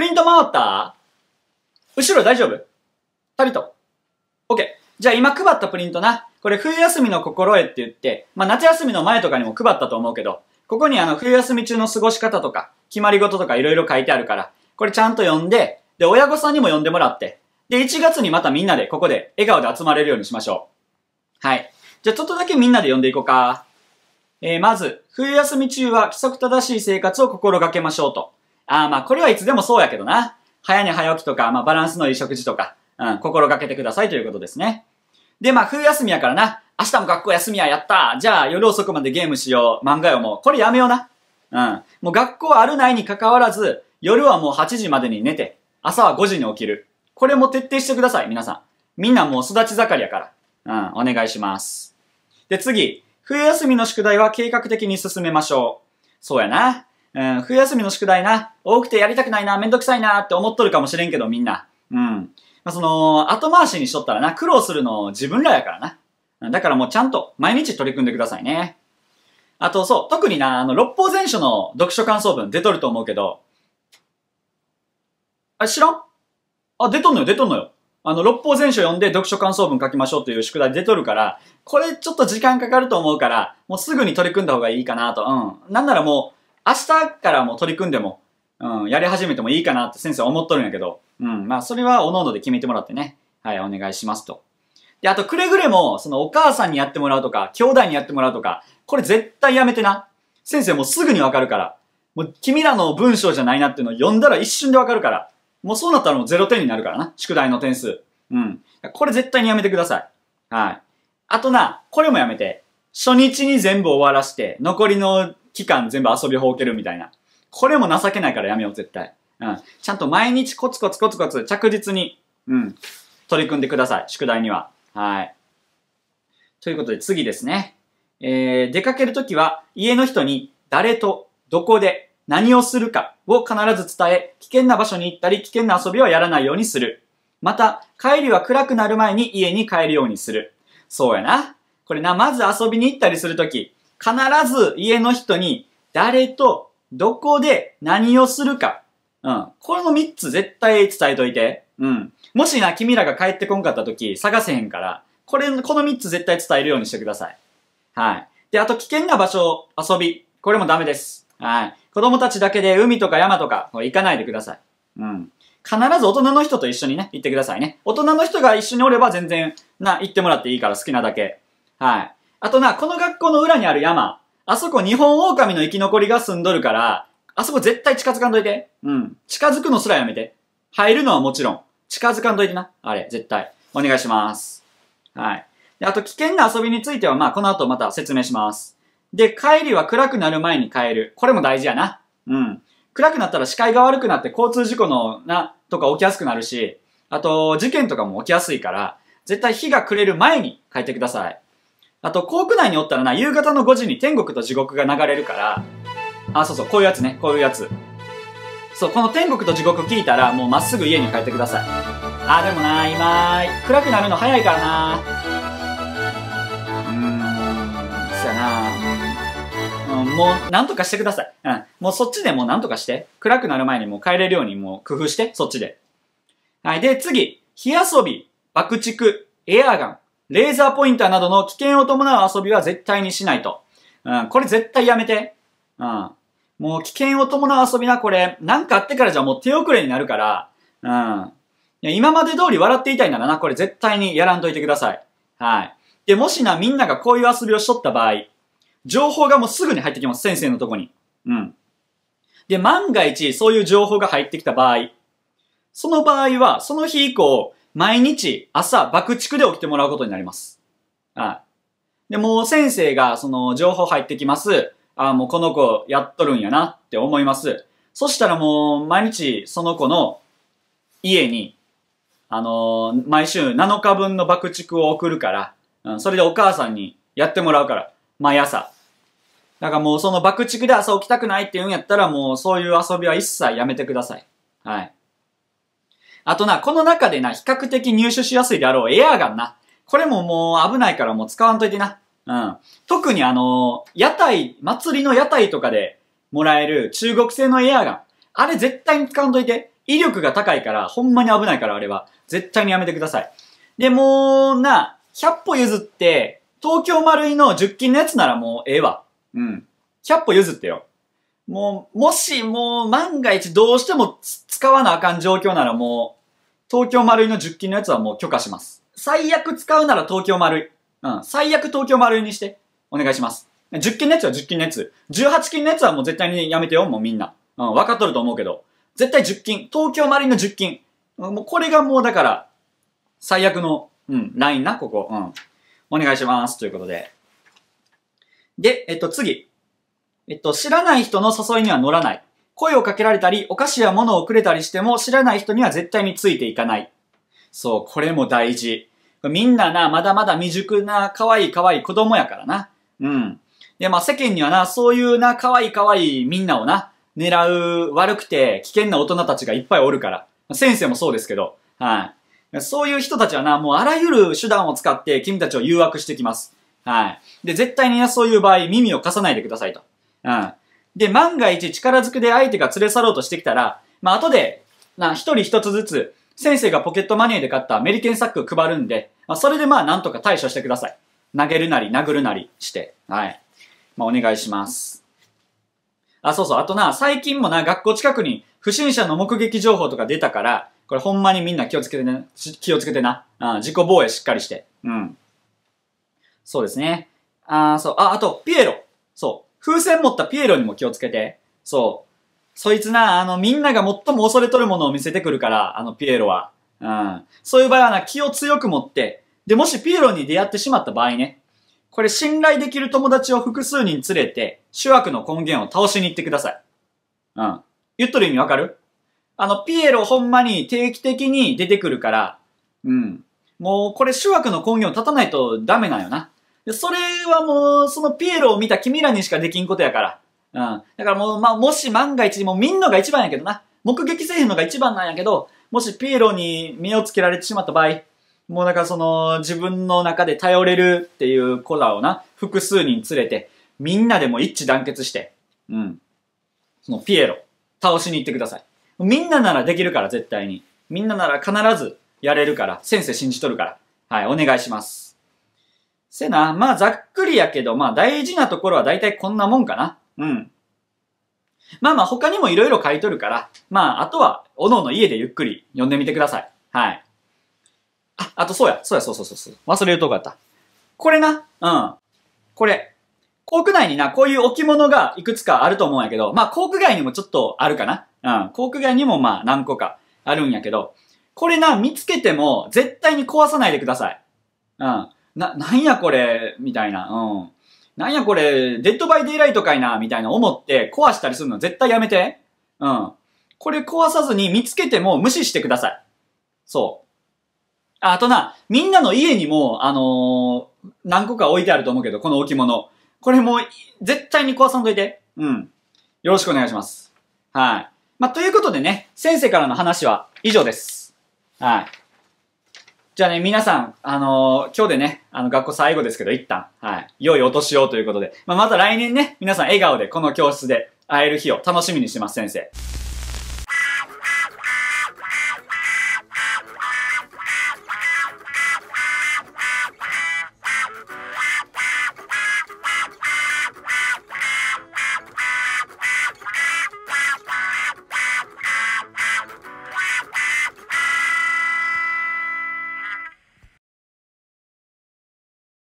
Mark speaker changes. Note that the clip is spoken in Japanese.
Speaker 1: プリント回った後ろ大丈夫タビト。オッケー。じゃあ今配ったプリントな。これ冬休みの心得って言って、まあ夏休みの前とかにも配ったと思うけど、ここにあの冬休み中の過ごし方とか、決まり事とか色々書いてあるから、これちゃんと読んで、で、親御さんにも読んでもらって、で、1月にまたみんなでここで笑顔で集まれるようにしましょう。はい。じゃあちょっとだけみんなで読んでいこうか。えー、まず、冬休み中は規則正しい生活を心がけましょうと。ああ、まあこれはいつでもそうやけどな。早寝早起きとか、まあバランスのいい食事とか、うん、心がけてくださいということですね。で、まあ冬休みやからな。明日も学校休みや、やったじゃあ夜遅くまでゲームしよう、漫画読もう。これやめような。うん。もう学校あるないに関わらず、夜はもう8時までに寝て、朝は5時に起きる。これも徹底してください、皆さん。みんなもう育ち盛りやから。うん、お願いします。で、次。冬休みの宿題は計画的に進めましょう。そうやな。うん、冬休みの宿題な、多くてやりたくないな、めんどくさいなって思っとるかもしれんけど、みんな。うん。まあ、その、後回しにしとったらな、苦労するの自分らやからな。だからもうちゃんと毎日取り組んでくださいね。あとそう、特にな、あの、六法全書の読書感想文出とると思うけど、あ、知らんあ、出とんのよ、出とんのよ。あの、六法全書読んで読書感想文書きましょうという宿題出とるから、これちょっと時間かかると思うから、もうすぐに取り組んだ方がいいかなと。うん。なんならもう、明日からも取り組んでも、うん、やり始めてもいいかなって先生は思っとるんやけど、うん、まあそれはおのおので決めてもらってね、はい、お願いしますと。で、あとくれぐれも、そのお母さんにやってもらうとか、兄弟にやってもらうとか、これ絶対やめてな。先生もうすぐにわかるから。もう君らの文章じゃないなっていうのを読んだら一瞬でわかるから。もうそうなったらもう0点になるからな。宿題の点数。うん。これ絶対にやめてください。はい。あとな、これもやめて。初日に全部終わらして、残りの期間全部遊びほうけるみたいな。これも情けないからやめよう、絶対。うん。ちゃんと毎日コツコツコツコツ着実に、うん、取り組んでください。宿題には。はい。ということで次ですね。えー、出かけるときは家の人に誰とどこで何をするかを必ず伝え、危険な場所に行ったり危険な遊びはやらないようにする。また、帰りは暗くなる前に家に帰るようにする。そうやな。これな、まず遊びに行ったりするとき、必ず家の人に誰とどこで何をするか。うん。これの3つ絶対伝えといて。うん。もしな、君らが帰ってこんかった時探せへんから、これ、この3つ絶対伝えるようにしてください。はい。で、あと危険な場所、遊び。これもダメです。はい。子供たちだけで海とか山とか行かないでください。うん。必ず大人の人と一緒にね、行ってくださいね。大人の人が一緒におれば全然、な、行ってもらっていいから好きなだけ。はい。あとな、この学校の裏にある山、あそこ日本狼の生き残りが住んどるから、あそこ絶対近づかんといて。うん。近づくのすらやめて。入るのはもちろん。近づかんといてな。あれ、絶対。お願いします。はい。で、あと危険な遊びについては、まあ、この後また説明します。で、帰りは暗くなる前に帰る。これも大事やな。うん。暗くなったら視界が悪くなって交通事故のな、とか起きやすくなるし、あと、事件とかも起きやすいから、絶対日が暮れる前に帰ってください。あと、校区内におったらな、夕方の5時に天国と地獄が流れるから、あ、そうそう、こういうやつね、こういうやつ。そう、この天国と地獄聞いたら、もうまっすぐ家に帰ってください。あ、でもな、今、暗くなるの早いからな。うーん、そやな。うん、もう、なんとかしてください。うん。もうそっちでもうなんとかして。暗くなる前にもう帰れるようにもう工夫して、そっちで。はい。で、次。火遊び、爆竹、エアガン、レーザーポインターなどの危険を伴う遊びは絶対にしないと。うん、これ絶対やめて。うん。もう危険を伴う遊びな、これ。なんかあってからじゃもう手遅れになるから。うん。いや、今まで通り笑っていたいならな、これ絶対にやらんといてください。はい。で、もしな、みんながこういう遊びをしとった場合、情報がもうすぐに入ってきます、先生のとこに。うん。で、万が一、そういう情報が入ってきた場合、その場合は、その日以降、毎日朝爆竹で起きてもらうことになります。はい。で、もう先生がその情報入ってきます。あもうこの子やっとるんやなって思います。そしたらもう毎日その子の家に、あのー、毎週7日分の爆竹を送るから、うん、それでお母さんにやってもらうから、毎朝。だからもうその爆竹で朝起きたくないって言うんやったらもうそういう遊びは一切やめてください。はい。あとな、この中でな、比較的入手しやすいであろうエアガンな。これももう危ないからもう使わんといてな。うん。特にあの、屋台、祭りの屋台とかでもらえる中国製のエアガン。あれ絶対に使わんといて。威力が高いから、ほんまに危ないからあれは。絶対にやめてください。で、もうな、100歩譲って、東京丸いの10金のやつならもうええわ。うん。100歩譲ってよ。もう、もしもう万が一どうしても使わなあかん状況ならもう、東京丸いの10金のやつはもう許可します。最悪使うなら東京丸い。うん。最悪東京丸いにして。お願いします。10金のやつは10金のやつ。18金のやつはもう絶対にやめてよ、もうみんな。うん、わかっとると思うけど。絶対10金。東京丸いの10金。もうこれがもうだから、最悪の、うん、ラインな、ここ。うん。お願いします。ということで。で、えっと、次。えっと、知らない人の誘いには乗らない。声をかけられたり、お菓子や物をくれたりしても、知らない人には絶対についていかない。そう、これも大事。みんなな、まだまだ未熟な、可愛い可愛い子供やからな。うん。で、まあ世間にはな、そういうな、可愛い可愛いみんなをな、狙う悪くて危険な大人たちがいっぱいおるから。先生もそうですけど、はい。そういう人たちはな、もうあらゆる手段を使って君たちを誘惑してきます。はい。で、絶対にな、そういう場合、耳を貸さないでくださいと。うん。で、万が一力ずくで相手が連れ去ろうとしてきたら、まあ、後で、な、一人一つずつ、先生がポケットマネーで買ったアメリケンサック配るんで、まあ、それでまあ、なんとか対処してください。投げるなり、殴るなりして。はい。まあ、お願いします。あ、そうそう。あとな、最近もな、学校近くに不審者の目撃情報とか出たから、これほんまにみんな気をつけてね、気をつけてな。うん、自己防衛しっかりして。うん。そうですね。あ、そう。あ、あと、ピエロ。そう。風船持ったピエロにも気をつけて。そう。そいつな、あの、みんなが最も恐れとるものを見せてくるから、あの、ピエロは。うん。そういう場合はな、気を強く持って、で、もしピエロに出会ってしまった場合ね、これ信頼できる友達を複数人連れて、主悪の根源を倒しに行ってください。うん。言っとる意味わかるあの、ピエロほんまに定期的に出てくるから、うん。もう、これ主悪の根源を立たないとダメなんよな。で、それはもう、そのピエロを見た君らにしかできんことやから。うん。だからもう、まあ、もし万が一、もう見んのが一番やけどな。目撃せへんのが一番なんやけど、もしピエロに目をつけられてしまった場合、もうだからその、自分の中で頼れるっていう子らをな、複数人連れて、みんなでも一致団結して、うん。そのピエロ、倒しに行ってください。みんなならできるから、絶対に。みんななら必ずやれるから、先生信じとるから。はい、お願いします。せな、まあざっくりやけど、まあ大事なところは大体こんなもんかな。うん。まあまあ他にもいろいろ書いとるから、まああとは、おのおの家でゆっくり読んでみてください。はい。あ、あとそうや、そうや、そうそうそうそう。忘れるとこやった。これな、うん。これ。校区内にな、こういう置物がいくつかあると思うんやけど、まあ校区外にもちょっとあるかな。うん。校区外にもまあ何個かあるんやけど、これな、見つけても絶対に壊さないでください。うん。な、なんやこれ、みたいな、うん。なんやこれ、デッドバイデイライトかいな、みたいな思って壊したりするの絶対やめて。うん。これ壊さずに見つけても無視してください。そう。あとな、みんなの家にも、あのー、何個か置いてあると思うけど、この置物。これも絶対に壊さんといて。うん。よろしくお願いします。はい。まあ、ということでね、先生からの話は以上です。はい。じゃあね、皆さん、あのー、今日でね、あの、学校最後ですけど、一旦、はい、良いお年をということで、まあ、また来年ね、皆さん笑顔でこの教室で会える日を楽しみにしてます、先生。